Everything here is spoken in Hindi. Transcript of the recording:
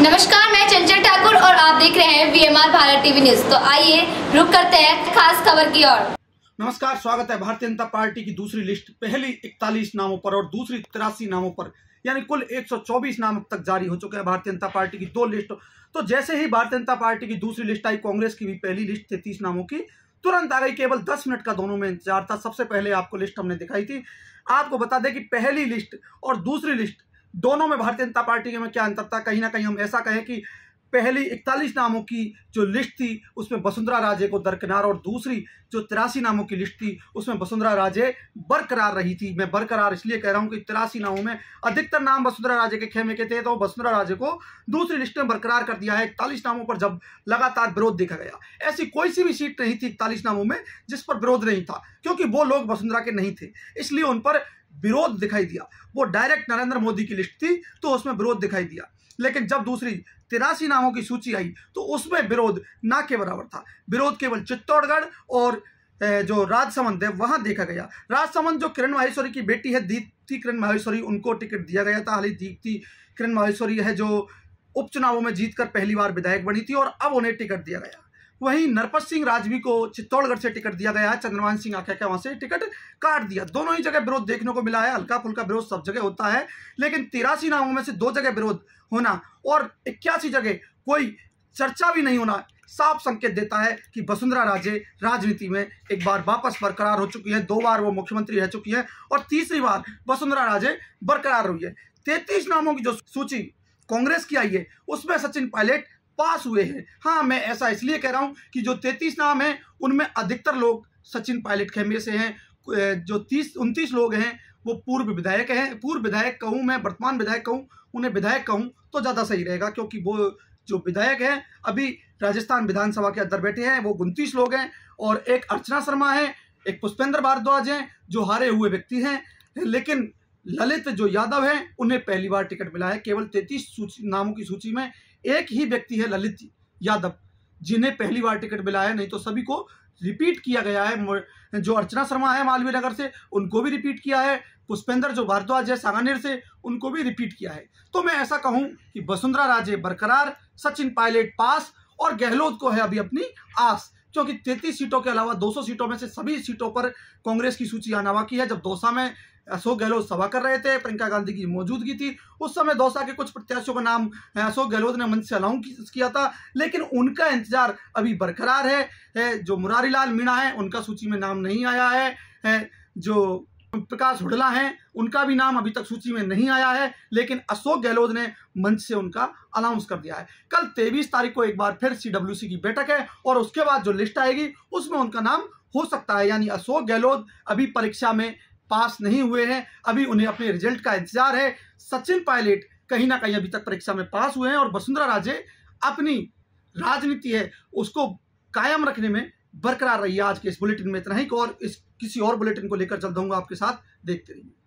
नमस्कार मैं चंचल ठाकुर और आप देख रहे हैं वीएमआर भारत टीवी न्यूज तो आइए रुक करते हैं खास खबर की ओर नमस्कार स्वागत है भारतीय जनता पार्टी की दूसरी लिस्ट पहली इकतालीस नामों पर और दूसरी तिरासी नामों पर यानी कुल 124 नाम अब तक जारी हो चुके हैं भारतीय जनता पार्टी की दो लिस्ट तो जैसे ही भारतीय जनता पार्टी की दूसरी लिस्ट आई कांग्रेस की भी पहली लिस्ट तीस नामों की तुरंत आ गई केवल दस मिनट का दोनों में इंतजार था सबसे पहले आपको लिस्ट हमने दिखाई थी आपको बता दें कि पहली लिस्ट और दूसरी लिस्ट दोनों में भारतीय जनता पार्टी में क्या अंतर था कहीं ना कहीं हम ऐसा कहें कि पहली इकतालीस नामों की जो लिस्ट थी उसमें वसुंधरा राजे को दरकिनार और दूसरी जो तिरासी नामों की लिस्ट थी उसमें वसुंधरा राजे बरकरार रही थी मैं बरकरार इसलिए कह रहा हूं कि तिरासी नामों में अधिकतर नाम वसुंधरा राजे के खेमे के थे तो वसुंधरा राजे को दूसरी लिस्ट में बरकरार कर दिया है इकतालीस नामों पर जब लगातार विरोध देखा गया ऐसी कोई सी भी सीट नहीं थी इकतालीस नामों में जिस पर विरोध नहीं था क्योंकि वो लोग वसुंधरा के नहीं थे इसलिए उन पर विरोध दिखाई दिया वो डायरेक्ट नरेंद्र मोदी की लिस्ट थी तो उसमें विरोध दिखाई दिया लेकिन जब दूसरी तिरासी नामों की सूची आई तो उसमें विरोध ना के बराबर था विरोध केवल चित्तौड़गढ़ और जो राजसमंद है वहाँ देखा गया राजसमंद जो किरण माहेश्वरी की बेटी है दीप्ति किरण माहेश्वरी उनको टिकट दिया गया था हाल ही दीप्ति किरण माहेश्वरी है जो उपचुनावों में जीतकर पहली बार विधायक बनी थी और अब उन्हें टिकट दिया गया वहीं नरपत सिंह राजवी को चित्तौड़गढ़ से टिकट दिया गया है चंद्रमान सिंह आख्या के वहां से टिकट काट दिया दोनों ही जगह विरोध देखने को मिला है हल्का फुल्का विरोध सब जगह होता है लेकिन तिरासी नामों में से दो जगह विरोध होना और इक्यासी जगह कोई चर्चा भी नहीं होना साफ संकेत देता है कि वसुंधरा राजे राजनीति में एक बार वापस बरकरार हो चुकी है दो बार वो मुख्यमंत्री रह चुकी है और तीसरी बार वसुंधरा राजे बरकरार हुई है तैतीस नामों की जो सूची कांग्रेस की आई है उसमें सचिन पायलट पास हुए हैं हाँ मैं ऐसा इसलिए कह रहा हूँ कि जो तैतीस नाम हैं उनमें अधिकतर लोग सचिन पायलट खेमे से हैं जो तीस उनतीस लोग हैं वो पूर्व विधायक हैं पूर्व विधायक कहूँ मैं वर्तमान विधायक कहूँ उन्हें विधायक कहूँ तो ज़्यादा सही रहेगा क्योंकि वो जो विधायक हैं अभी राजस्थान विधानसभा के अंदर बैठे हैं वो उनतीस लोग हैं और एक अर्चना शर्मा हैं एक पुष्पेंद्र भारद्वाज हैं जो हारे हुए व्यक्ति हैं लेकिन ललित जो यादव हैं उन्हें पहली बार टिकट मिला है केवल तैतीस नामों की सूची में एक ही व्यक्ति है ललित यादव जिन्हें पहली बार टिकट मिला है नहीं तो सभी को रिपीट किया गया है जो अर्चना शर्मा है मालवीय नगर से उनको भी रिपीट किया है पुष्पेंद्र जो भारद्वाज है सांगानेर से उनको भी रिपीट किया है तो मैं ऐसा कहूं कि वसुंधरा राजे बरकरार सचिन पायलट पास और गहलोत को है अभी अपनी आस क्योंकि तैतीस सीटों के अलावा 200 सीटों में से सभी सीटों पर कांग्रेस की सूची आना बाकी है जब दौसा में अशोक गहलोत सभा कर रहे थे प्रियंका गांधी की मौजूदगी थी उस समय दौसा के कुछ प्रत्याशियों का नाम अशोक गहलोत ने मंच से अलाउंस किया था लेकिन उनका इंतजार अभी बरकरार है जो मुरारी लाल मीणा है उनका सूची में नाम नहीं आया है जो प्रकाश हुडला हैं उनका भी नाम अभी तक सूची में नहीं आया है लेकिन अशोक गहलोत ने मंच से उनका अनाउंस कर दिया है कल तेईस तारीख को एक बार फिर सी की बैठक है और उसके बाद जो लिस्ट आएगी उसमें उनका नाम हो सकता है यानी अशोक गहलोत अभी परीक्षा में पास नहीं हुए हैं अभी उन्हें अपने रिजल्ट का इंतजार है सचिन पायलट कहीं ना कहीं अभी तक परीक्षा में पास हुए हैं और वसुंधरा राजे अपनी राजनीति है उसको कायम रखने में बरकरार रही आज के इस बुलेटिन में इतना ही और इस किसी और बुलेटिन को लेकर चल हूँ आपके साथ देखते रहिए